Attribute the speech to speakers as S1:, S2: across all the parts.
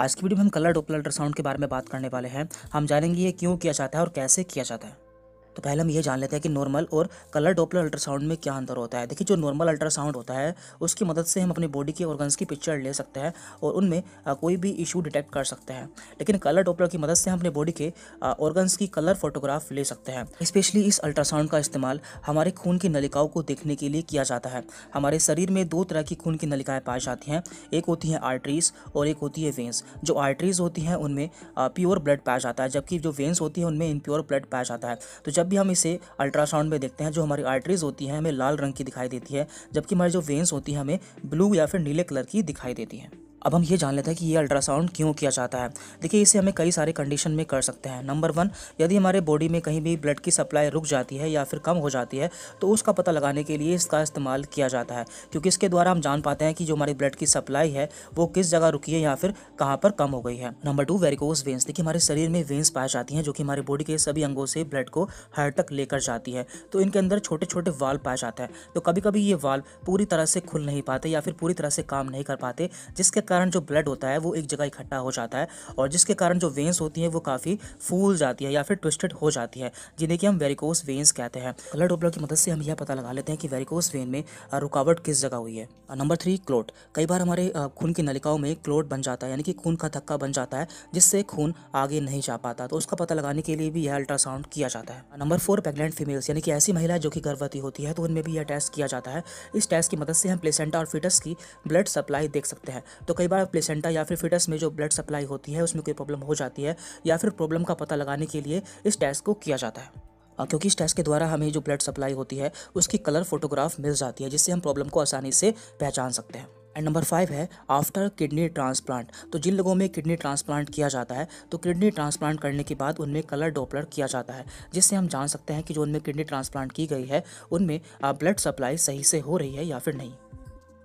S1: आज की वीडियो में हम कलर डोपलर अल्ट्रासाउंड के बारे में बात करने वाले हैं हम जानेंगे ये क्यों किया जाता है और कैसे किया जाता है तो पहले हम ये जान लेते हैं कि नॉर्मल और कलर डोपलर अल्ट्रासाउंड में क्या अंतर होता है देखिए जो नॉर्मल अल्ट्रासाउंड होता है उसकी मदद से हम अपनी बॉडी के ऑर्गन्स की पिक्चर ले सकते हैं और उनमें कोई भी इशू डिटेक्ट कर सकते हैं लेकिन कलर डोपलर की मदद से हम अपने बॉडी के ऑर्गन्स की कलर फोटोग्राफ ले सकते हैं स्पेशली इस अल्ट्रासाउंड का इस्तेमाल हमारे खून की नलिकाओं को देखने के लिए किया जाता है हमारे शरीर में दो तरह की खून की नलिकाएँ पाई जाती हैं एक होती हैं आर्टरीज और एक होती है वेंस जो आर्टरीज होती हैं उनमें प्योर ब्लड पाया जाता है जबकि जो वेंस होती है उनमें इनप्योर ब्लड पाया जाता है तो जब भी हम इसे अल्ट्रासाउंड में देखते हैं जो हमारी आर्टरीज होती हैं हमें लाल रंग की दिखाई देती है जबकि हमारी जो वेंस होती है हमें ब्लू या फिर नीले कलर की दिखाई देती हैं अब हम ये जान लेते हैं कि ये अल्ट्रासाउंड क्यों किया जाता है देखिए इसे हमें कई सारे कंडीशन में कर सकते हैं नंबर वन यदि हमारे बॉडी में कहीं भी ब्लड की सप्लाई रुक जाती है या फिर कम हो जाती है तो उसका पता लगाने के लिए इसका इस्तेमाल किया जाता है क्योंकि इसके द्वारा हम जान पाते हैं कि जो हमारी ब्लड की सप्लाई है वो किस जगह रुकी है या फिर कहाँ पर कम हो गई है नंबर टू वेरिकोस वेंस देखिए हमारे शरीर में वेंस पाई जाती हैं जो कि हमारे बॉडी के सभी अंगों से ब्लड को हार्ट तक लेकर जाती है तो इनके अंदर छोटे छोटे वाल पाए जाते हैं तो कभी कभी ये वाल पूरी तरह से खुल नहीं पाते या फिर पूरी तरह से काम नहीं कर पाते जिसके कारण जो ब्लड होता है वो एक जगह इकट्ठा हो जाता है और जिसके कारण जो वेंस होती हैं वो काफ़ी फूल जाती है या फिर ट्विस्टेड हो जाती है जिन्हें कि हम वेरिकोस वेंस कहते हैं कलर डोपलर की मदद से हम यह पता लगा लेते हैं कि वेरिकोस वेन में रुकावट किस जगह हुई है नंबर थ्री क्लोट कई बार हमारे खून की नलिकाओं में क्लोट बन जाता है यानी कि खून का थक्का बन जाता है जिससे खून आगे नहीं जा पाता तो उसका पता लगाने के लिए भी यह अल्ट्रासाउंड किया जाता है नंबर फोर प्रेगनेंट फीमेल्स यानी कि ऐसी महिला जो कि गर्भवती होती है तो उनमें भी यह टेस्ट किया जाता है इस टेस्ट की मदद से हम प्लेसेंटा और फिटस की ब्लड सप्लाई देख सकते हैं तो कई बार प्लेसेंटा या फिर फिटस में जो ब्लड सप्लाई होती है उसमें कोई प्रॉब्लम हो जाती है या फिर प्रॉब्लम का पता लगाने के लिए इस टेस्ट को किया जाता है क्योंकि इस टेस्ट के द्वारा हमें जो ब्लड सप्लाई होती है उसकी कलर फोटोग्राफ मिल जाती है जिससे हम प्रॉब्लम को आसानी से पहचान सकते हैं एंड नंबर फाइव है आफ्टर किडनी ट्रांसप्लांट तो जिन लोगों में किडनी ट्रांसप्लांट किया जाता है तो किडनी ट्रांसप्लांट करने के बाद उनमें कलर डोपलर किया जाता है जिससे हम जान सकते हैं कि जो उनमें किडनी ट्रांसप्लांट की गई है उनमें ब्लड सप्लाई सही से हो रही है या फिर नहीं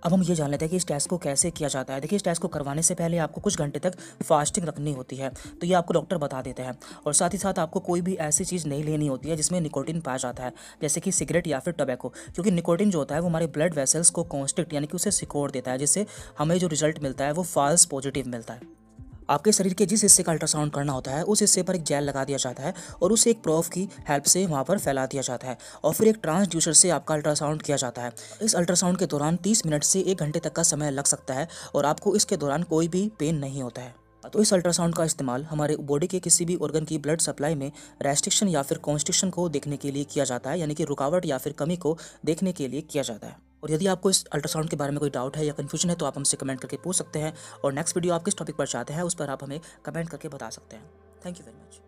S1: अब हम ये जान लेते हैं कि इस टेस्ट को कैसे किया जाता है देखिए इस टेस्ट को करवाने से पहले आपको कुछ घंटे तक फास्टिंग रखनी होती है तो ये आपको डॉक्टर बता देते हैं और साथ ही साथ आपको कोई भी ऐसी चीज़ नहीं लेनी होती है जिसमें निकोटिन पाया जाता है जैसे कि सिगरेट या फिर टबैको क्योंकि निकोटिन जो होता है वो हमारे ब्लड वेसल्स को कॉन्स्ट्रिक्ट यानी कि उसे सिकोड़ देता है जिससे हमें जो रिजल्ट मिलता है वो फॉल्स पॉजिटिव मिलता है आपके शरीर के जिस हिस्से का अल्ट्रासाउंड करना होता है उस हिस्से पर एक जेल लगा दिया जाता है और उसे एक प्रोफ की हेल्प से वहाँ पर फैला दिया जाता है और फिर एक ट्रांसड्यूसर से आपका अल्ट्रासाउंड किया जाता है इस अल्ट्रासाउंड के दौरान तीस मिनट से एक घंटे तक का समय लग सकता है और आपको इसके दौरान कोई भी पेन नहीं होता है तो इस अल्ट्रासाउंड का इस्तेमाल हमारे बॉडी के किसी भी ऑर्गन की ब्लड सप्लाई में रेस्ट्रिक्शन या फिर कॉन्स्ट्रिक्शन को देखने के लिए किया जाता है यानी कि रुकावट या फिर कमी को देखने के लिए किया जाता है और यदि आपको इस अल्ट्रासाउंड के बारे में कोई डाउट है या कन्फ्यूजन है तो आप हमसे कमेंट करके पूछ सकते हैं और नेक्स्ट वीडियो आप किस टॉपिक पर चाहते हैं उस पर आप हमें कमेंट करके बता सकते हैं थैंक यू वेरी मच